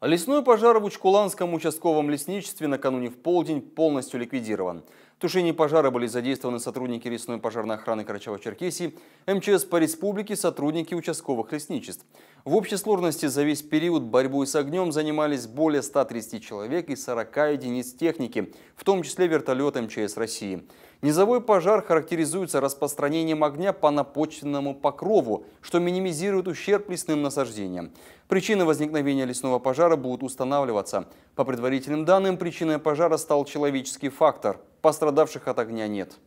Лесной пожар в Учкуланском участковом лесничестве накануне в полдень полностью ликвидирован тушении пожара были задействованы сотрудники лесной пожарной охраны Карачаева-Черкесии, МЧС по республике, сотрудники участковых лесничеств. В общей сложности за весь период борьбы с огнем занимались более 130 человек и 40 единиц техники, в том числе вертолет МЧС России. Низовой пожар характеризуется распространением огня по напочвенному покрову, что минимизирует ущерб лесным насаждениям. Причины возникновения лесного пожара будут устанавливаться. По предварительным данным, причиной пожара стал человеческий фактор – Пострадавших от огня нет.